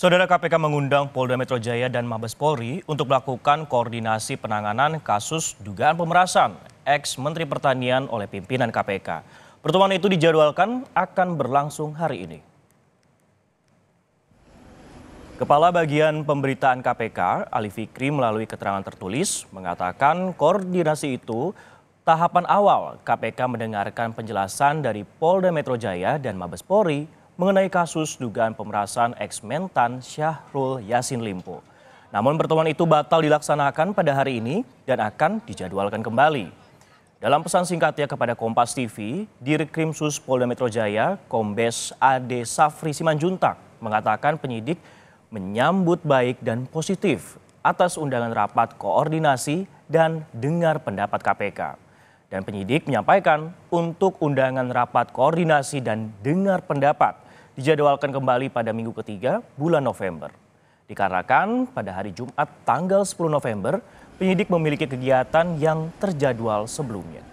Saudara KPK mengundang Polda Metro Jaya dan Mabes Polri untuk melakukan koordinasi penanganan kasus dugaan pemerasan ex Menteri Pertanian oleh pimpinan KPK. Pertemuan itu dijadwalkan akan berlangsung hari ini. Kepala Bagian Pemberitaan KPK, Ali Fikri melalui keterangan tertulis mengatakan koordinasi itu tahapan awal KPK mendengarkan penjelasan dari Polda Metro Jaya dan Mabes Polri mengenai kasus dugaan pemerasan ex-mentan Syahrul Yasin Limpo. Namun pertemuan itu batal dilaksanakan pada hari ini dan akan dijadwalkan kembali. Dalam pesan singkatnya kepada Kompas TV, Sus Polda Metro Jaya, Kombes Ade Safri Simanjuntak mengatakan penyidik menyambut baik dan positif atas undangan rapat koordinasi dan dengar pendapat KPK. Dan penyidik menyampaikan untuk undangan rapat koordinasi dan dengar pendapat dijadwalkan kembali pada minggu ketiga bulan November. Dikarenakan pada hari Jumat tanggal 10 November, penyidik memiliki kegiatan yang terjadwal sebelumnya.